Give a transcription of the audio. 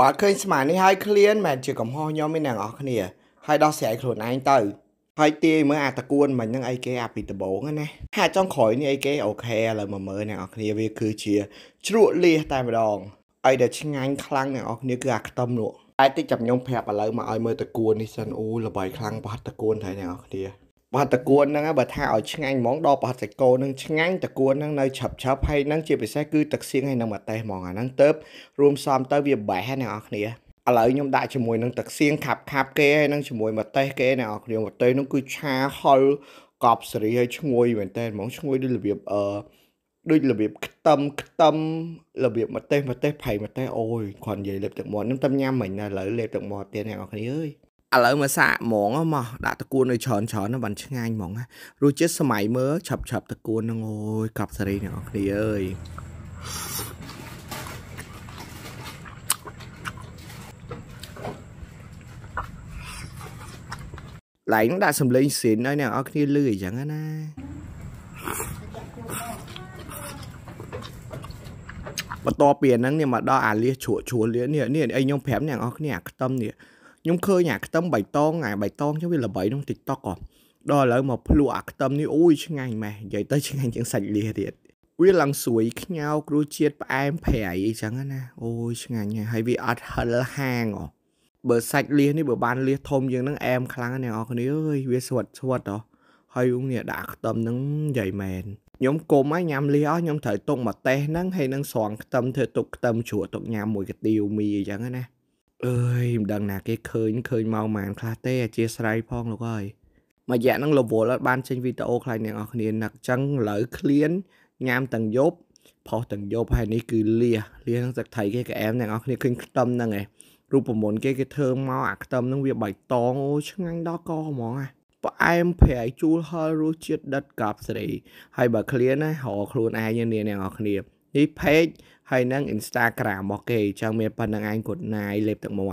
បាទឃើញស្មានេះហើយឃ្លានមិនជាកំហុសខ្ញុំទេអ្នកនរគ្នាហើយដោះស្រាយខ្លួនឯងទៅហើយទាយមើលអាតកួនមិញហ្នឹងអីគេអាពីដបងណាហាចុងក្រោយនេះអីគេអូខេឥឡូវមកមើលអ្នកនរគ្នាវាគឺជាជ្រក់លៀសតែម្ដងអីដែលឆ្ងាញ់ខ្លាំងអ្នកនរគ្នាគឺអាខ្ទឹមនោះតែតិចចាប់ខ្ញុំប្រាប់ឥឡូវមកឲ្យមើលតកួននេះសិនអូល្បីខ្លាំងបោះតកួនថៃអ្នកនរគ្នាបាទតកួនហ្នឹងបើថាឲ្យឆ្ងាញ់ហ្មងដល់ប្រហិតសាច់គោហ្នឹងឆ្ងាញ់តកួនហ្នឹងនៅឆាប់ឆាប់ហើយហ្នឹងជាពិសេសគឺទឹកសៀងហើយនឹងម្ទេសហ្មងអាហ្នឹងទៅរួមផ្សំទៅវាបែបហ្នឹងអ្នកនរគ្នាឥឡូវខ្ញុំដាក់ជាមួយនឹងទឹកសៀងខាប់ខាប់គេហើយនឹងជាមួយម្ទេសគេអ្នកនរគ្នាម្ទេសហ្នឹងគឺឆាហុលកប់សេរីហើយឈ្ងុយមែនតើហ្មងឈ្ងុយដូចរបៀបអឺដូចរបៀបខ្ទឹមខ្ទឹមរបៀបម្ទេសម្ទេសប្រៃម្ទេសអូយគ្រាន់និយាយលេបទឹកមាត់ខ្ញុំតែញ៉ាំមិញឥឡូវលេបទឹកមាត់ទៀតអ្នកនរគ្នាអើយឥឡូវមកសាកហ្មងមកដាក់តកួននៅច្រើនច្រើនហ្នឹងបានឆ្ងាញ់ហ្មងរសជាតិសម័យមើលឆាប់ឆាប់តកួនហ្នឹងអូយកັບសេរីអ្នកនរគ្នាអើយឡែងដាក់សំឡេងស៊ីនឲ្យអ្នកនរគ្នាលឺអញ្ចឹងណាបន្ទាប់ពីហ្នឹងនេះមកដល់អាលៀសជ្រក់ជ្រួលលៀសនេះនេះឲ្យខ្ញុំប្រាប់អ្នកនរគ្នាអាខ្ទឹមនេះខ្ញុំឃើញអាខ្ទឹមបៃតងអាបៃតងចឹងវាល្បីក្នុង TikTok ហ៎ដល់ឥឡូវមកភ្លក់អាខ្ទឹមនេះអូយឆ្ងាញ់ម៉េះនិយាយទៅឆ្ងាញ់ជាងសាច់លាទៀតវាឡើងស្រួយខ្ញោគ្រូជាតិផ្អែមប្រៃអីចឹងណាអូយឆ្ងាញ់ហើយវាអត់ហិលហាងហ៎បើសាច់លៀសនេះបើបានលៀសធំជាងហ្នឹងអែមខ្លាំងណាស់អ្នកនរគ្នាអើយវាស្វិតស្វិតហ៎ហើយអ៊ុងនេះដាក់ខ្ទឹមហ្នឹងໃຫญ่មែនខ្ញុំគុំហើយញ៉ាំលៀសអស់ខ្ញុំត្រូវទុកមកតេះហ្នឹងហើយនឹងស្រង់ខ្ទឹមធ្វើទុកខ្ទឹមជ្រក់ទុកញ៉ាំមួយកទៀវមីអីចឹងណាអើយមិនដឹងណាគេឃើញឃើញមកម៉ានខ្លះទេអធិស្ស្រ័យផងលោកអើយមួយរយៈហ្នឹងរវល់អត់បានចេញវីដេអូខ្លាំងអ្នកនរគ្នាណាក់ចឹងឥឡូវឃ្លានញ៉ាំទាំងយប់ផុសទាំងយប់ហើយនេះគឺលះលះនឹងទឹកថៃគេកែមអ្នកនរគ្នាឃើញខ្ទឹមហ្នឹងឯងរូបមន្តគេគេធ្វើមកអាខ្ទឹមហ្នឹងវាបៃតងអូឆ្ងាញ់ដល់កហ្មងអាផ្អែមប្រៃជូរហឹររសជាតិដិតកាប់ស្រីហើយបើឃ្លានណារកខ្លួនឯងនេះអ្នកនរគ្នានេះ page ហើយនឹង Instagram របស់គេអញ្ចឹងមានប៉ុណ្្នឹងឯង good night លេបទឹកមាត់